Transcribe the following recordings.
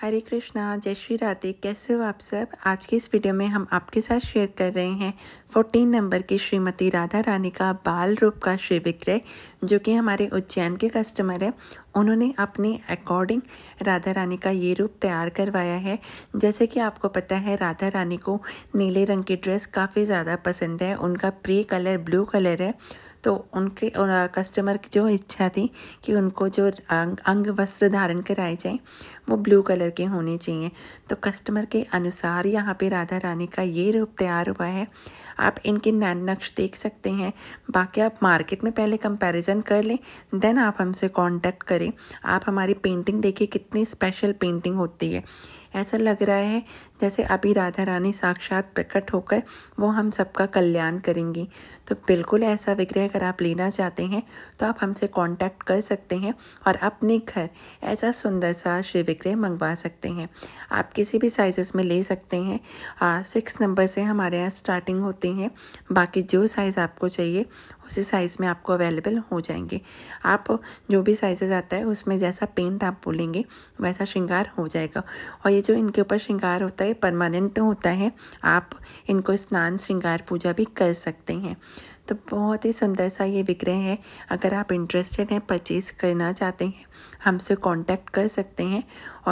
हरे कृष्णा जय श्री राधे कैसे हो आप सब आज की इस वीडियो में हम आपके साथ शेयर कर रहे हैं फोर्टीन नंबर की श्रीमती राधा रानी का बाल रूप का श्री विक्रय जो कि हमारे उज्जैन के कस्टमर है उन्होंने अपने अकॉर्डिंग राधा रानी का ये रूप तैयार करवाया है जैसे कि आपको पता है राधा रानी को नीले रंग की ड्रेस काफ़ी ज़्यादा पसंद है उनका प्रिय कलर ब्लू कलर है तो उनके और कस्टमर की जो इच्छा थी कि उनको जो अंग, वस्त्र धारण कराए जाएं वो ब्लू कलर के होने चाहिए तो कस्टमर के अनुसार यहाँ पे राधा रानी का ये रूप तैयार हुआ है आप इनके नक्श देख सकते हैं बाकी आप मार्केट में पहले कंपैरिजन कर लें देन आप हमसे कांटेक्ट करें आप हमारी पेंटिंग देखिए कितनी स्पेशल पेंटिंग होती है ऐसा लग रहा है जैसे अभी राधा रानी साक्षात प्रकट होकर वो हम सबका कल्याण करेंगी तो बिल्कुल ऐसा विग्रह अगर आप लेना चाहते हैं तो आप हमसे कांटेक्ट कर सकते हैं और अपने घर ऐसा सुंदर सा श्री विग्रह मंगवा सकते हैं आप किसी भी साइजेस में ले सकते हैं सिक्स नंबर से हमारे यहाँ स्टार्टिंग होती हैं बाकी जो साइज़ आपको चाहिए उसी साइज़ में आपको अवेलेबल हो जाएंगे आप जो भी साइजेस आता है उसमें जैसा पेंट आप बोलेंगे वैसा श्रृंगार हो जाएगा और ये जो इनके ऊपर श्रृंगार होता है परमानेंट तो होता है आप इनको स्नान श्रृंगार पूजा भी कर सकते हैं तो बहुत ही सुंदर सा ये विक्रय है अगर आप इंटरेस्टेड हैं परचेज़ करना चाहते हैं हमसे कांटेक्ट कर सकते हैं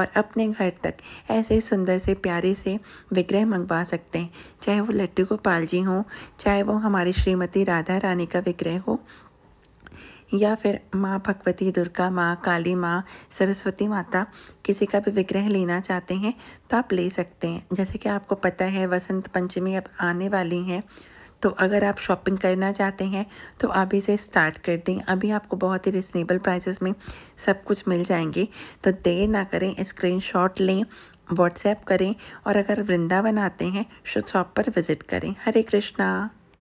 और अपने घर तक ऐसे सुंदर से प्यारे से विग्रह मंगवा सकते हैं चाहे वो लड्डू गोपाल जी हों चाहे वो हमारी श्रीमती राधा रानी का विग्रह हो या फिर माँ भगवती दुर्गा माँ काली माँ सरस्वती माता किसी का भी विग्रह लेना चाहते हैं तो आप ले सकते हैं जैसे कि आपको पता है वसंत पंचमी अब आने वाली है तो अगर आप शॉपिंग करना चाहते हैं तो आप इसे स्टार्ट कर दें अभी आपको बहुत ही रिजनेबल प्राइसेस में सब कुछ मिल जाएंगे तो देर ना करें स्क्रीनशॉट लें व्हाट्सएप करें और अगर वृंदावन आते हैं शॉप पर विज़िट करें हरे कृष्णा